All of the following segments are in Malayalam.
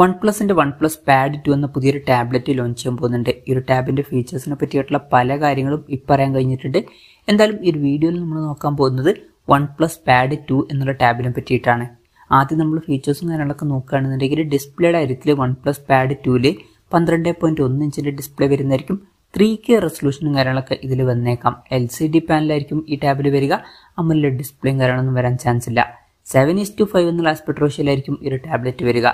വൺ പ്ലസിൻ്റെ വൺ പ്ലസ് പാഡ് ടു എന്ന പുതിയൊരു ടാബ്ലറ്റ് ലോഞ്ച് ചെയ്യാൻ പോകുന്നുണ്ട് ഈ ഒരു ടാബിൻ്റെ ഫീച്ചേഴ്സിനെ പറ്റിയിട്ടുള്ള പല കാര്യങ്ങളും ഇപ്പറയാൻ കഴിഞ്ഞിട്ടുണ്ട് എന്തായാലും ഈ ഒരു വീഡിയോയിൽ നമ്മൾ നോക്കാൻ പോകുന്നത് വൺ പ്ലസ് പാഡ് ടു എന്നുള്ള ടാബിനെ പറ്റിയിട്ടാണ് ആദ്യം നമ്മൾ ഫീച്ചേഴ്സും കാര്യങ്ങളൊക്കെ നോക്കുകയാണെന്നുണ്ടെങ്കിൽ ഡിസ്പ്ലേയുടെ കാര്യത്തിൽ വൺ പ്ലസ് പാഡ് ടുവിൽ പന്ത്രണ്ട് പോയിൻറ്റ് ഒന്ന് ഇഞ്ചിൻ്റെ ഡിസ്പ്ലേ വരുന്നതായിരിക്കും ത്രീ കെ റെസൊല്യൂഷനും കാര്യങ്ങളൊക്കെ ഇതിൽ വന്നേക്കാം എൽ സി ഡി പാനലായിരിക്കും ഈ ടാബിൽ വരിക അമ്മലിലെ ഡിസ്പ്ലേയും കാര്യങ്ങളൊന്നും വരാൻ ചാൻസ് ഇല്ല സെവൻ ഈസ് ടു ഫൈവ് എന്നുള്ള ആസ്പെക്ട് റോഷ്യയിലായിരിക്കും ഈ ഒരു ടാബ്ലറ്റ് വരിക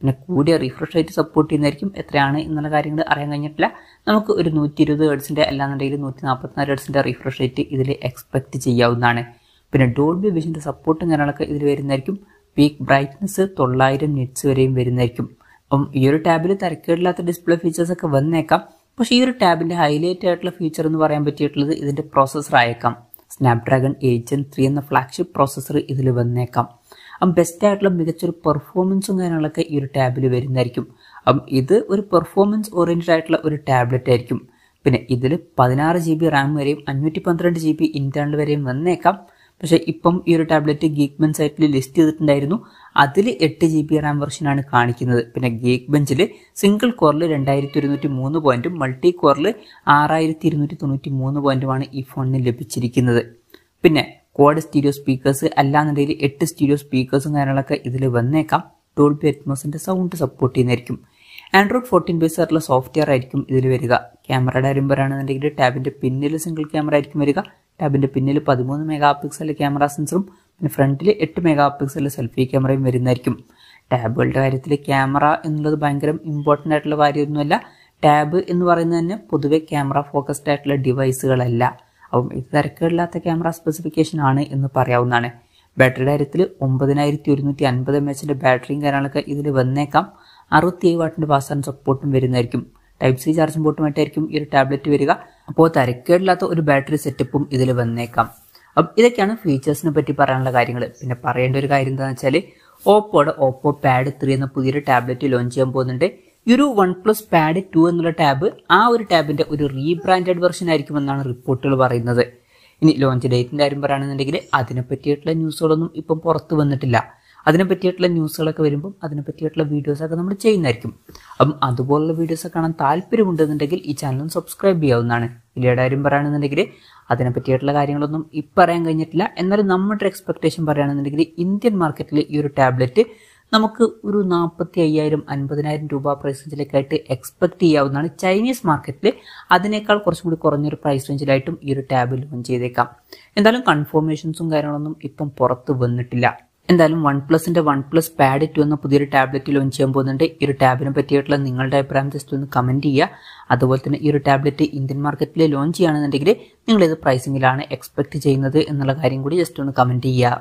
പിന്നെ കൂടിയ റിഫ്രഷ് റേറ്റ് സപ്പോർട്ട് ചെയ്യുന്നതായിരിക്കും എത്രയാണ് എന്നുള്ള കാര്യങ്ങൾ അറിയാൻ കഴിഞ്ഞിട്ടില്ല നമുക്ക് ഒരു നൂറ്റി ഇരുപത് ഹെഡ്സിൻ്റെ അല്ലാന്നുണ്ടെങ്കിൽ നൂറ്റി നാൽപ്പത്തിനാല് ഹെഡ്സിൻ്റെ റിഫ്രഷ് റേറ്റ് ഇതിൽ എക്സ്പെക്റ്റ് ചെയ്യാവുന്നതാണ് പിന്നെ ഡോൾബി വിഷൻ്റെ സപ്പോർട്ടും കാര്യങ്ങളൊക്കെ ഇതിൽ വരുന്നതായിരിക്കും പീക്ക് ബ്രൈറ്റ്നസ് തൊള്ളായിരം നിറ്റ്സ് വരെയും വരുന്നതായിരിക്കും അപ്പം ഈ ഒരു ടാബിൽ തിരക്കേടില്ലാത്ത ഡിസ്പ്ലേ ഫീച്ചേഴ്സ് ഒക്കെ വന്നേക്കാം പക്ഷേ ഈ ഒരു ടാബിൻ്റെ ഹൈലൈറ്റ് ആയിട്ടുള്ള ഫീച്ചർ എന്ന് പറയാൻ പറ്റിയിട്ടുള്ളത് ഇതിൻ്റെ പ്രോസസ്സർ ആയേക്കാം സ്നാപ്ഡ്രാഗൺ എയ്റ്റ് ജെൻ ത്രീ എന്ന ഫ്ലാഗ്ഷിപ്പ് പ്രോസസ്സർ ഇതിൽ വന്നേക്കാം അപ്പം ബെസ്റ്റ് ആയിട്ടുള്ള മികച്ചൊരു പെർഫോമൻസും കാര്യങ്ങളൊക്കെ ഈ ഒരു ടാബിൽ വരുന്നതായിരിക്കും അപ്പം ഇത് ഒരു പെർഫോമൻസ് ഓറിയൻറ്റഡ് ആയിട്ടുള്ള ഒരു ടാബ്ലറ്റ് ആയിരിക്കും പിന്നെ ഇതിൽ പതിനാറ് ജി ബി റാം വരെയും അഞ്ഞൂറ്റി പന്ത്രണ്ട് ജി ബി ഇൻറ്റേർണൽ വരെയും വന്നേക്കാം പക്ഷേ ഇപ്പം ഈ ഒരു ടാബ്ലറ്റ് ഗീക്ക് ബെൻ സൈറ്റിൽ ലിസ്റ്റ് ചെയ്തിട്ടുണ്ടായിരുന്നു അതിൽ എട്ട് ജി ബി റാം വെർഷനാണ് കാണിക്കുന്നത് പിന്നെ ഗീക്ക് ബെഞ്ചിൽ സിംഗിൾ കോറിൽ രണ്ടായിരത്തി ഒരുന്നൂറ്റി മൂന്ന് പോയിന്റും മൾട്ടി കോറിൽ ആറായിരത്തി ഇരുന്നൂറ്റി തൊണ്ണൂറ്റി മൂന്ന് പോയിന്റുമാണ് ഈ ഫോണിന് ലഭിച്ചിരിക്കുന്നത് പിന്നെ ക്വാഡ് സ്റ്റീരിയോ സ്പീക്കേഴ്സ് അല്ലാന്നുണ്ടെങ്കിൽ എട്ട് സ്റ്റീരിയോ സ്പീക്കേഴ്സും കാര്യങ്ങളൊക്കെ ഇതിൽ വന്നേക്കാം ഡോൾബി അറ്റ്മോസിൻ്റെ സൗണ്ട് സപ്പോർട്ട് ചെയ്യുന്നതായിരിക്കും ആൻഡ്രോയിഡ് ഫോർട്ടീൻ ബേസ് ആയിട്ടുള്ള സോഫ്റ്റ്വെയർ ആയിരിക്കും ഇതിൽ വരിക ക്യാമറയുടെ വരുമ്പോഴാണെന്നുണ്ടെങ്കിൽ ടാബിൻ്റെ പിന്നിൽ സിംഗിൾ ക്യാമറ ആയിരിക്കും വരിക ടാബിൻ്റെ പിന്നിൽ പതിമൂന്ന് മെഗാ പിക്സൽ ക്യാമറ സെൻസറും പിന്നെ ഫ്രണ്ടിൽ എട്ട് മെഗാ പിക്സൽ സെൽഫി ക്യാമറയും വരുന്നതായിരിക്കും ടാബുകളുടെ കാര്യത്തിൽ ക്യാമറ എന്നുള്ളത് ഭയങ്കര ഇമ്പോർട്ടൻ്റ് ആയിട്ടുള്ള കാര്യമൊന്നുമല്ല ടാബ് എന്ന് പറയുന്നത് തന്നെ പൊതുവെ ക്യാമറ ഫോക്കസ്ഡ് ആയിട്ടുള്ള ഡിവൈസുകളല്ല അപ്പം ഇത് തിരക്കേടില്ലാത്ത ക്യാമറ സ്പെസിഫിക്കേഷൻ ആണ് എന്ന് പറയാവുന്നതാണ് ബാറ്ററിയുടെ കാര്യത്തിൽ ഒമ്പതിനായിരത്തി ഒരുന്നൂറ്റി അൻപത് എം എച്ചിൻ്റെ ബാറ്ററിയും കാര്യങ്ങളൊക്കെ ഇതിൽ വന്നേക്കാം അറുപത്തി ഏഴ് വാട്ടിൻ്റെ പാസ് ആൻഡ് സപ്പോർട്ടും വരുന്നതായിരിക്കും ടൈപ്പ് സി ചാർജിംഗ് പോർട്ടുമായിട്ടായിരിക്കും ഈ ഒരു ടാബ്ലറ്റ് വരിക അപ്പോൾ തിരക്കേടില്ലാത്ത ഒരു ബാറ്ററി സെറ്റപ്പും ഇതിൽ വന്നേക്കാം അപ്പം ഇതൊക്കെയാണ് ഫീച്ചേഴ്സിനെ പറ്റി പറയാനുള്ള കാര്യങ്ങൾ പിന്നെ പറയേണ്ട ഒരു കാര്യം എന്താണെന്ന് വെച്ചാൽ ഓപ്പോയുടെ ഓപ്പോ പാഡ് ത്രീ എന്ന പുതിയൊരു ടാബ്ലറ്റ് ലോഞ്ച് ചെയ്യാൻ പോകുന്നുണ്ട് ഈ ഒരു വൺ പ്ലസ് പാഡ് ടു എന്നുള്ള ടാബ് ആ ഒരു ടാബിൻ്റെ ഒരു റീബ്രാൻഡഡ് വെർഷൻ ആയിരിക്കുമെന്നാണ് റിപ്പോർട്ടുകൾ പറയുന്നത് ഇനി ലോഞ്ച് ഡേറ്റിൻ്റെ കാര്യം പറയുകയാണെന്നുണ്ടെങ്കിൽ അതിനെ പറ്റിയിട്ടുള്ള ന്യൂസുകളൊന്നും ഇപ്പം പുറത്ത് വന്നിട്ടില്ല അതിനെ പറ്റിയിട്ടുള്ള ന്യൂസുകളൊക്കെ വരുമ്പം അതിനെ പറ്റിയിട്ടുള്ള വീഡിയോസൊക്കെ നമ്മൾ ചെയ്യുന്നതായിരിക്കും അപ്പം അതുപോലുള്ള വീഡിയോസ് കാണാൻ താല്പര്യമുണ്ടെന്നുണ്ടെങ്കിൽ ഈ ചാനൽ സബ്സ്ക്രൈബ് ചെയ്യാവുന്നതാണ് ഇല്ലയുടെ കാര്യം പറയുകയാണെന്നുണ്ടെങ്കിൽ അതിനെ പറ്റിയിട്ടുള്ള കാര്യങ്ങളൊന്നും ഇപ്പം പറയാൻ കഴിഞ്ഞിട്ടില്ല എന്നാലും നമ്മുടെ എക്സ്പെക്റ്റേഷൻ പറയുകയാണെന്നുണ്ടെങ്കിൽ ഇന്ത്യൻ മാർക്കറ്റിൽ ഈ ഒരു ടാബ്ലറ്റ് നമുക്ക് ഒരു നാൽപ്പത്തി അയ്യായിരം അൻപതിനായിരം രൂപ പ്രൈസ് റേഞ്ചിലേക്കായിട്ട് എക്സ്പെക്ട് ചെയ്യാവുന്നതാണ് ചൈനീസ് മാർക്കറ്റിൽ അതിനേക്കാൾ കുറച്ചും കൂടി കുറഞ്ഞൊരു പ്രൈസ് റേഞ്ചിലായിട്ടും ഈ ഒരു ടാബിൽ ലോഞ്ച് ചെയ്തേക്കാം എന്തായാലും കൺഫർമേഷൻസും കാര്യങ്ങളൊന്നും ഇപ്പം പുറത്ത് വന്നിട്ടില്ല എന്തായാലും വൺ പ്ലസിന്റെ വൺ പ്ലസ് പാഡ് ടു എന്ന പുതിയൊരു ടാബ്ലറ്റ് ലോഞ്ച് ചെയ്യാൻ പോകുന്നുണ്ട് ഈ ഒരു ടാബിനെ പറ്റിയിട്ടുള്ള നിങ്ങളുടെ അഭിപ്രായം ജസ്റ്റ് ഒന്ന് കമന്റ് ചെയ്യുക അതുപോലെ തന്നെ ഈ ഒരു ടാബ്ലറ്റ് ഇന്ത്യൻ മാർക്കറ്റിൽ ലോഞ്ച് ചെയ്യുകയാണെന്നുണ്ടെങ്കിൽ നിങ്ങൾ ഏത് പ്രൈസിംഗിലാണ് എക്സ്പെക്ട് ചെയ്യുന്നത് എന്നുള്ള കാര്യം കൂടി ജസ്റ്റ് ഒന്ന് കമന്റ് ചെയ്യുക